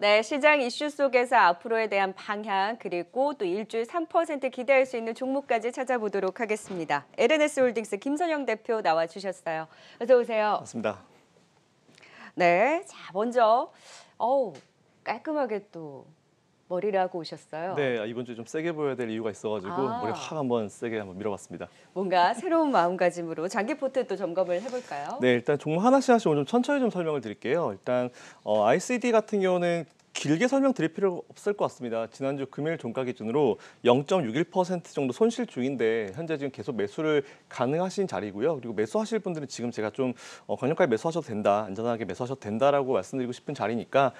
네, 시장 이슈 속에서 앞으로에 대한 방향 그리고 또 일주일 3% 기대할 수 있는 종목까지 찾아보도록 하겠습니다. LNS 홀딩스 김선영 대표 나와 주셨어요. 어서 오세요. 맞습니다. 네, 자 먼저 어우 깔끔하게 또 머리를 하고 오셨어요. 네, 아, 이번 주에 좀 세게 보여야 될 이유가 있어가지고 아. 머리 확 한번 세게 한번 밀어봤습니다. 뭔가 새로운 마음가짐으로 장기포트 또 점검을 해볼까요? 네, 일단 종목 하나씩 하시씩좀 천천히 좀 설명을 드릴게요. 일단 어, ICD 같은 경우는 길게 설명드릴 필요 없을 것 같습니다. 지난주 금일 종가 기준으로 0.61% 정도 손실 중인데 현재 지금 계속 매수를 가능하신 자리고요. 그리고 매수하실 분들은 지금 제가 좀 어, 강력하게 매수하셔도 된다, 안전하게 매수하셔도 된다라고 말씀드리고 싶은 자리니까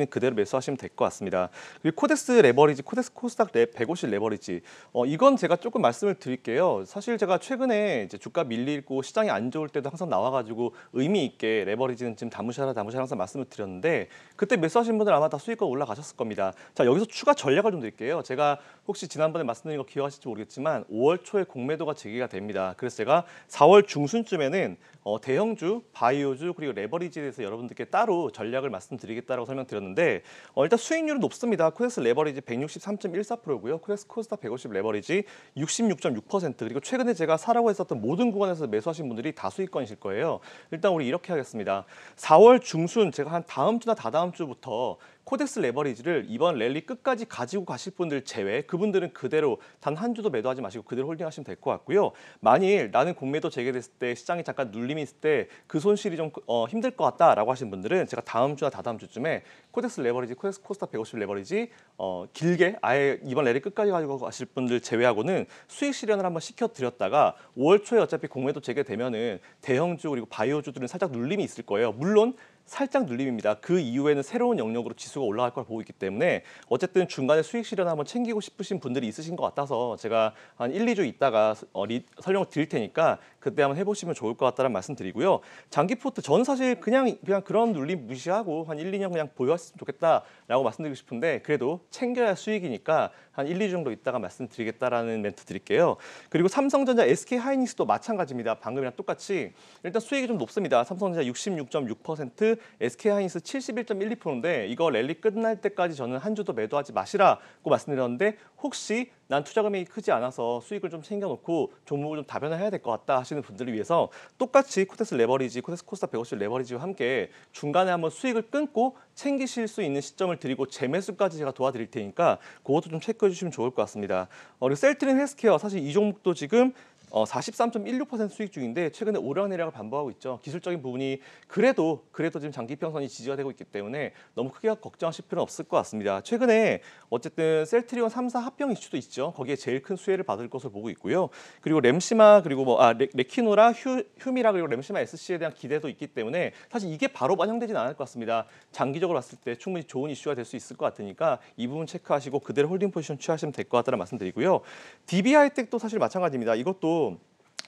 ICD는 어, 그대로 매수하시면 될 것 같습니다. 그리고 코덱스 레버리지, 코덱스 코스닥 랩150 레버리지 어, 이건 제가 조금 말씀을 드릴게요. 사실 제가 최근에 이제 주가 밀리고 시장이 안 좋을 때도 항상 나와가지고 의미 있게 레버리지는 지금 다무샤라 다무샤라 항상 말씀을 드렸는데 그때 매수하신 분들 아마 아마 다 수익권 올라가셨을 겁니다. 자 여기서 추가 전략을 좀 드릴게요. 제가 혹시 지난번에 말씀드린 거 기억하실지 모르겠지만 5월 초에 공매도가 재개가 됩니다. 그래서 제가 4월 중순쯤에는 어, 대형주, 바이오주 그리고 레버리지에 대해서 여러분들께 따로 전략을 말씀드리겠다고 설명드렸는데 어, 일단 수익률은 높습니다. 코엑스 레버리지 163.14%고요. 코엑스 코스닥 150 레버리지 66.6% 그리고 최근에 제가 사라고 했었던 모든 구간에서 매수하신 분들이 다 수익권이실 거예요. 일단 우리 이렇게 하겠습니다. 4월 중순 제가 한 다음 주나 다다음 주부터 코덱스 레버리지를 이번 랠리 끝까지 가지고 가실 분들 제외 그분들은 그대로 단 한 주도 매도하지 마시고 그대로 홀딩하시면 될 것 같고요. 만일 나는 공매도 재개됐을 때 시장이 잠깐 눌림이 있을 때 그 손실이 좀 어, 힘들 것 같다라고 하신 분들은 제가 다음 주나 다다음 주쯤에 코덱스 레버리지, 코덱스 코스닥 150 레버리지 어, 길게 아예 이번 랠리 끝까지 가지고 가실 분들 제외하고는 수익 실현을 한번 시켜드렸다가 5월 초에 어차피 공매도 재개되면은 대형주 그리고 바이오주들은 살짝 눌림이 있을 거예요. 물론 살짝 눌림입니다. 그 이후에는 새로운 영역으로 지수가 올라갈 걸 보고 있기 때문에 어쨌든 중간에 수익 실현 한번 챙기고 싶으신 분들이 있으신 것 같아서 제가 한 1, 2주 있다가 어, 리, 설명을 드릴 테니까 그때 한번 해보시면 좋을 것 같다는 말씀 드리고요. 장기 포트 전 사실 그냥 그냥 그런 눌림 무시하고 한 1, 2년 그냥 보유했으면 좋겠다라고 말씀드리고 싶은데 그래도 챙겨야 수익이니까 한 1, 2주 정도 있다가 말씀드리겠다라는 멘트 드릴게요. 그리고 삼성전자 SK 하이닉스도 마찬가지입니다. 방금이랑 똑같이 일단 수익이 좀 높습니다. 삼성전자 66.6%, SK 하이닉스 71.12%인데 이거 랠리 끝날 때까지 저는 한 주도 매도하지 마시라고 말씀드렸는데 혹시 난 투자금이 크지 않아서 수익을 좀 챙겨놓고 종목을 좀 다변화해야 될 것 같다 하시는 분들을 위해서 똑같이 코테스 레버리지, 코테스 코스닥 150 레버리지와 함께 중간에 한번 수익을 끊고 챙기실 수 있는 시점을 드리고 재매수까지 제가 도와드릴 테니까 그것도 좀 체크해 주시면 좋을 것 같습니다. 어, 그 셀트린 헬스케어 사실 이 종목도 지금 어, 43.16% 수익 중인데 최근에 오락내락을 반복하고 있죠. 기술적인 부분이 그래도 그래도 지금 장기 평선이 지지가 되고 있기 때문에 너무 크게 걱정하실 필요는 없을 것 같습니다. 최근에 어쨌든 셀트리온 3사 합병 이슈도 있죠. 거기에 제일 큰 수혜를 받을 것으로 보고 있고요. 그리고 램시마 그리고 뭐 아 레키노라 휴, 휴미라 그리고 램시마 SC에 대한 기대도 있기 때문에 사실 이게 바로 반영되진 않을 것 같습니다. 장기적으로 봤을 때 충분히 좋은 이슈가 될 수 있을 것 같으니까 이 부분 체크하시고 그대로 홀딩 포지션 취하시면 될 것 같다는 말씀드리고요. DB하이텍도 사실 마찬가지입니다. 이것도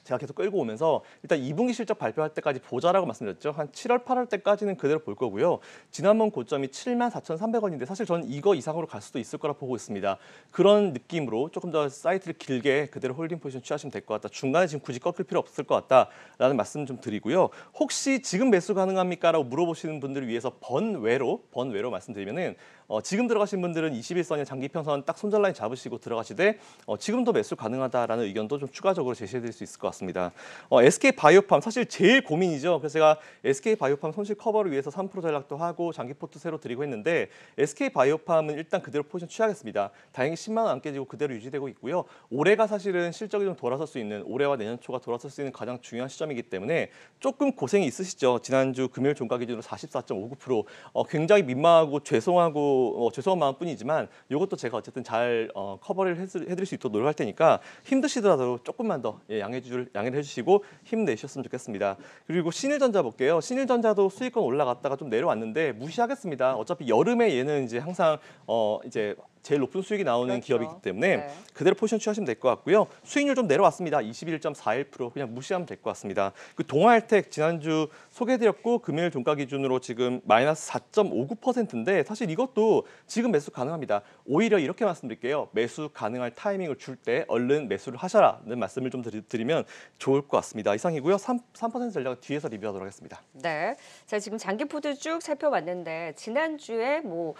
제가 계속 끌고 오면서 일단 2분기 실적 발표할 때까지 보자라고 말씀드렸죠. 한 7월, 8월 때까지는 그대로 볼 거고요. 지난번 고점이 74,300원인데 사실 저는 이거 이상으로 갈 수도 있을 거라 보고 있습니다. 그런 느낌으로 조금 더 사이트를 길게 그대로 홀딩 포지션 취하시면 될 것 같다. 중간에 지금 굳이 꺾을 필요 없을 것 같다라는 말씀 좀 드리고요. 혹시 지금 매수 가능합니까? 라고 물어보시는 분들을 위해서 번외로, 번외로 말씀드리면은 어, 지금 들어가신 분들은 21선의 장기 평선 딱 손절 라인 잡으시고 들어가시되 어, 지금도 매수 가능하다라는 의견도 좀 추가적으로 제시해드릴 수 있을 것 같습니다. 어, SK 바이오팜 사실 제일 고민이죠. 그래서 제가 SK 바이오팜 손실 커버를 위해서 3% 전략도 하고 장기 포트 새로 드리고 했는데 SK 바이오팜은 일단 그대로 포지션 취하겠습니다. 다행히 10만 원안 깨지고 그대로 유지되고 있고요. 올해가 사실은 실적이 좀 돌아설 수 있는 올해와 내년 초가 돌아설 수 있는 가장 중요한 시점이기 때문에 조금 고생이 있으시죠. 지난주 금요일 종가 기준으로 44.59% 어, 굉장히 민망하고 죄송하고 뭐 죄송한 마음뿐이지만 이것도 제가 어쨌든 잘 어, 커버를 해드릴 수 있도록 노력할 테니까 힘드시더라도 조금만 더 예, 양해 줄양해 해주시고 힘내셨으면 좋겠습니다. 그리고 신일전자 볼게요. 신일전자도 수익권 올라갔다가 좀 내려왔는데 무시하겠습니다. 어차피 여름에 얘는 이제 항상 어 이제 제일 높은 수익이 나오는 그렇죠. 기업이기 때문에 네. 그대로 포지션 취하시면 될 것 같고요. 수익률 좀 내려왔습니다. 21.41% 그냥 무시하면 될 것 같습니다. 그 동아할텍 지난주 소개드렸고 금일 요 종가 기준으로 지금 마이너스 4.59%인데 사실 이것도 지금 매수 가능합니다. 오히려 이렇게 말씀드릴게요. 매수 가능할 타이밍을 줄 때 얼른 매수를 하셔라는 말씀을 좀 드리면 좋을 것 같습니다. 이상이고요. 3, 3% 전략은 뒤에서 리뷰하도록 하겠습니다. 네. 자, 지금 장기푸드 쭉 살펴봤는데 지난주에 뭐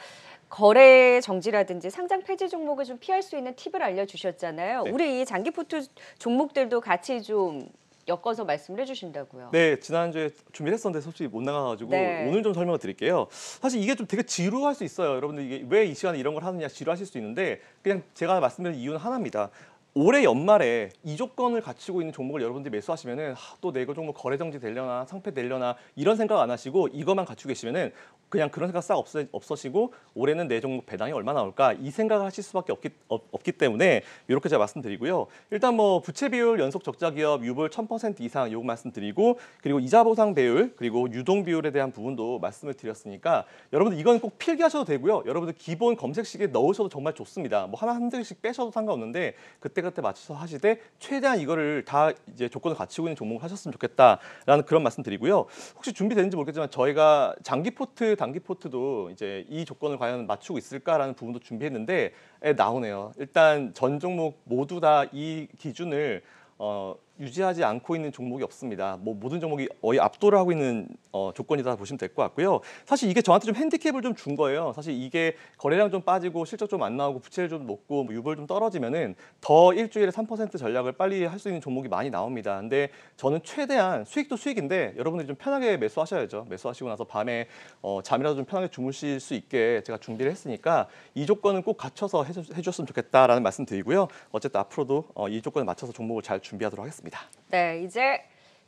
거래 정지라든지 상장 폐지 종목을 좀 피할 수 있는 팁을 알려주셨잖아요. 네. 우리 이 장기 포트 종목들도 같이 좀 엮어서 말씀을 해주신다고요. 네, 지난주에 준비를 했었는데 솔직히 못 나가가지고 네. 오늘 좀 설명을 드릴게요. 사실 이게 좀 되게 지루할 수 있어요. 여러분들 이게 왜 이 시간에 이런 걸 하느냐 지루하실 수 있는데 그냥 제가 말씀드린 이유는 하나입니다. 올해 연말에 이 조건을 갖추고 있는 종목을 여러분들이 매수하시면은 아, 또 내거 종목 뭐 거래 정지 되려나 상패 되려나 이런 생각 안 하시고 이것만 갖추고 계시면은 그냥 그런 생각 싹없어없어시고 올해는 내 종목 배당이 얼마 나올까 이 생각을 하실 수밖에 없기, 없, 기 때문에 이렇게 제가 말씀드리고요. 일단 뭐 부채 비율 연속 적자 기업 유불1000% 이상 요거 말씀드리고 그리고 이자 보상 배율 그리고 유동 비율에 대한 부분도 말씀을 드렸으니까 여러분들 이건 꼭 필기하셔도 되고요. 여러분들 기본 검색식에 넣으셔도 정말 좋습니다. 뭐 하나 한 장씩 빼셔도 상관없는데 그때 그때그때 맞춰서 하시되 최대한 이거를 다 이제 조건을 갖추고 있는 종목을 하셨으면 좋겠다라는 그런 말씀 드리고요. 혹시 준비되는지 모르겠지만 저희가 장기 포트, 단기 포트도 이제 이 조건을 과연 맞추고 있을까라는 부분도 준비했는데 에, 나오네요. 일단 전 종목 모두 다 이 기준을 어, 유지하지 않고 있는 종목이 없습니다. 뭐 모든 종목이 거의 압도를 하고 있는 어, 조건이다 보시면 될 것 같고요. 사실 이게 저한테 좀 핸디캡을 좀 준 거예요. 사실 이게 거래량 좀 빠지고 실적 좀 안 나오고 부채를 좀 높고 뭐유불좀 떨어지면은 더 일주일에 3% 전략을 빨리 할 수 있는 종목이 많이 나옵니다. 근데 저는 최대한 수익도 수익인데 여러분들이 좀 편하게 매수하셔야죠. 매수하시고 나서 밤에 어, 잠이라도 좀 편하게 주무실 수 있게 제가 준비를 했으니까 이 조건은 꼭 갖춰서 해주, 해주셨으면 좋겠다라는 말씀 드리고요. 어쨌든 앞으로도 어, 이 조건에 맞춰서 종목을 잘 준비하도록 하겠습니다. 있습니다. 네, 이제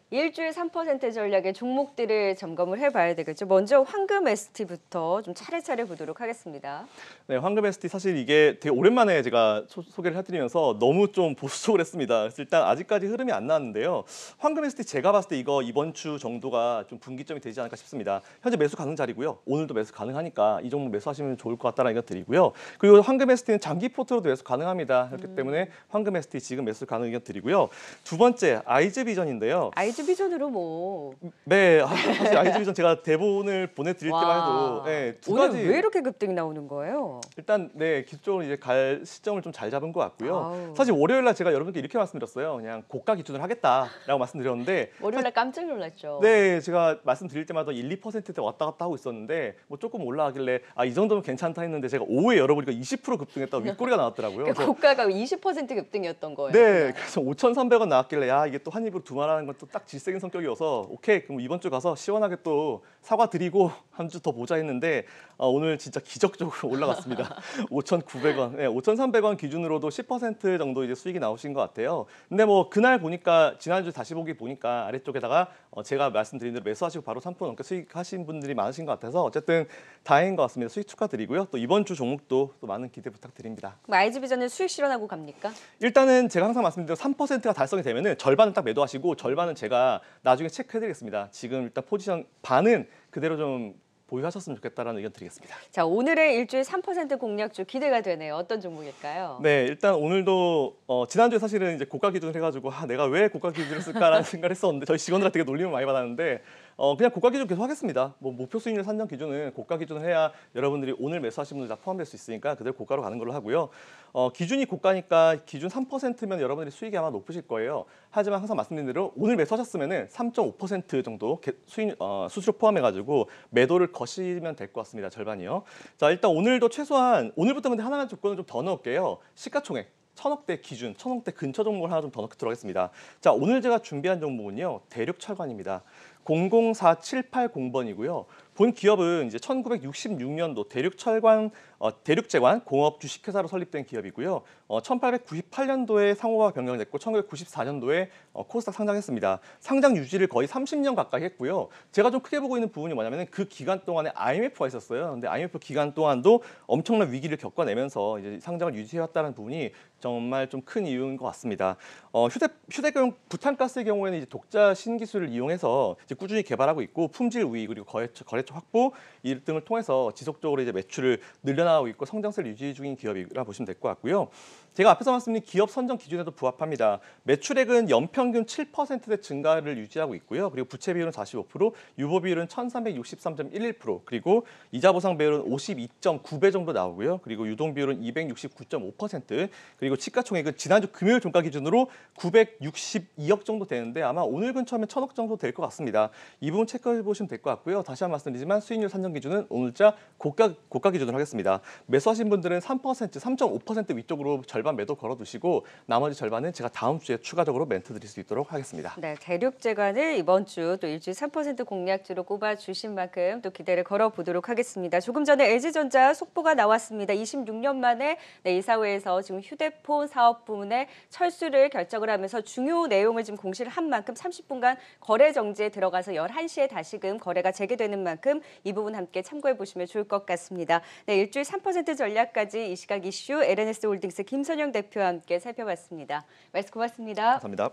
일주일 3% 전략의 종목들을 점검을 해봐야 되겠죠. 먼저 황금 ST부터 좀 차례차례 보도록 하겠습니다. 네, 황금 ST 사실 이게 되게 오랜만에 제가 소, 개를 해드리면서 너무 좀 보수적으로 했습니다. 일단 아직까지 흐름이 안 나왔는데요. 황금 ST 제가 봤을 때 이거 이번 주 정도가 좀 분기점이 되지 않을까 싶습니다. 현재 매수 가능 자리고요. 오늘도 매수 가능하니까 이 종목 매수하시면 좋을 것 같다는 의견 드리고요. 그리고 황금 ST는 장기 포트로도 매수 가능합니다. 그렇기 음. 때문에 황금 ST 지금 매수 가능 의견 드리고요. 두 번째 아이즈 비전인데요. 아이즈 아이즈비전으로 뭐. 네, 아, 사실 아이즈비전 제가 대본을 보내드릴 때만 해도 네, 두 오늘 가지. 왜 이렇게 급등 이 나오는 거예요? 일단 네 기초적으로 이제 갈 시점을 좀 잘 잡은 것 같고요. 아우. 사실 월요일 날 제가 여러분께 이렇게 말씀드렸어요. 그냥 고가 기준을 하겠다라고 말씀드렸는데 월요일날 깜짝 놀랐죠. 네, 제가 말씀드릴 때마다 1, 2%대 왔다 갔다 하고 있었는데 뭐 조금 올라가길래 아이 정도면 괜찮다 했는데 제가 오후에 열어보니까 20% 급등했다고 윗꼬리가 나왔더라고요. 그러니까 그래서- 고가가 20% 급등이었던 거예요. 네, 그래서 5,300원 나왔길래 야 이게 또 한 입으로 두말하는 건또딱 질색인 성격이어서 오케이 그럼 이번 주 가서 시원하게 또 사과 드리고 한 주 더 보자 했는데 어, 오늘 진짜 기적적으로 올라갔습니다. 5,900원, 네, 5,300원 기준으로도 10% 정도 이제 수익이 나오신 것 같아요. 근데 뭐 그날 보니까 지난주 다시 보기 보니까 아래쪽에다가 어, 제가 말씀드린 대로 매수하시고 바로 3% 넘게 수익하신 분들이 많으신 것 같아서 어쨌든 다행인 것 같습니다. 수익 축하드리고요. 또 이번 주 종목도 또 많은 기대 부탁드립니다. 그럼 IG 비전은 수익 실현하고 갑니까? 일단은 제가 항상 말씀드린 대로 3%가 달성이 되면은 절반은 딱 매도하시고 절반은 제가 테니까 나중에 체크해드리겠습니다. 지금 일단 포지션 반은 그대로 좀 보유하셨으면 좋겠다라는 의견 드리겠습니다. 자 오늘의 일주일 3% 공략주 기대가 되네요. 어떤 종목일까요? 네 일단 오늘도 어, 지난주에 사실은 이제 고가 기준을 해가지고 아, 내가 왜 고가 기준을 쓸까라는 생각을 했었는데 저희 직원들한테 되게 놀림을 많이 받았는데 어, 그냥 고가 기준 계속 하겠습니다. 뭐 목표 수익률 산정 기준은 고가 기준을 해야 여러분들이 오늘 매수하신 분들 다 포함될 수 있으니까 그대로 고가로 가는 걸로 하고요. 어, 기준이 고가니까 기준 3%면 여러분들이 수익이 아마 높으실 거예요. 하지만 항상 말씀드린 대로 오늘 매수하셨으면 은3.5% 정도 수익, 어, 수수료 포함해가지고 매도를 거시면 될 것 같습니다. 절반이요. 자 일단 오늘도 최소한 오늘부터 근데 하나만 조건을 좀 더 넣을게요. 시가총액 천억대 기준, 천억대 근처 종목을 하나 좀 더 넣도록 하겠습니다. 자, 오늘 제가 준비한 종목은요, 대륙 철관입니다. 00478번이고요. 본 기업은 이제 1966년도 대륙철관 어, 대륙재관 공업 주식회사로 설립된 기업이고요. 어, 1898년도에 상호가 변경됐고 1994년도에 어, 코스닥 상장했습니다. 상장 유지를 거의 30년 가까이 했고요. 제가 좀 크게 보고 있는 부분이 뭐냐면 그 기간 동안에 IMF가 있었어요. 근데 IMF 기간 동안도 엄청난 위기를 겪어내면서 이제 상장을 유지해왔다는 부분이 정말 좀 큰 이유인 것 같습니다. 어, 휴대, 휴대용 부탄가스의 경우에는 이제 독자 신기술을 이용해서 이제 꾸준히 개발하고 있고 품질 우위 그리고 거래, 거래 고객 확보 이 등을 통해서 지속적으로 이제 매출을 늘려나가고 있고 성장세를 유지 중인 기업이라 보시면 될 것 같고요. 제가 앞에서 말씀드린 기업 선정 기준에도 부합합니다. 매출액은 연평균 7%대 증가를 유지하고 있고요. 그리고 부채 비율은 45%, 유보 비율은 1363.11% 그리고 이자 보상 배율은 52.9배 정도 나오고요. 그리고 유동 비율은 269.5% 그리고 시가총액은 지난주 금요일 종가 기준으로 962억 정도 되는데 아마 오늘 근처면 1000억 정도 될 것 같습니다. 이 부분 체크해 보시면 될 것 같고요. 다시 한 번 말씀드리지만 수익률 산정 기준은 오늘자 고가 고가 기준으로 하겠습니다. 매수하신 분들은 3% 3.5% 위쪽으로 절반 절반 매도 걸어두시고 나머지 절반은 제가 다음 주에 추가적으로 멘트 드릴 수 있도록 하겠습니다. 네, 대륙재관을 이번 주 또 일주일 3% 공략주로 꼽아주신 만큼 또 기대를 걸어보도록 하겠습니다. 조금 전에 LG전자 속보가 나왔습니다. 26년 만에 네, 이사회에서 지금 휴대폰 사업 부문에 철수를 결정을 하면서 중요 내용을 지금 공시를 한 만큼 30분간 거래 정지에 들어가서 11시에 다시금 거래가 재개되는 만큼 이 부분 함께 참고해 보시면 좋을 것 같습니다. 네, 일주일 3% 전략까지 이 시각 이슈 LNS 홀딩스 김선 손준영 대표와 함께 살펴봤습니다. 말씀 고맙습니다. 감사합니다.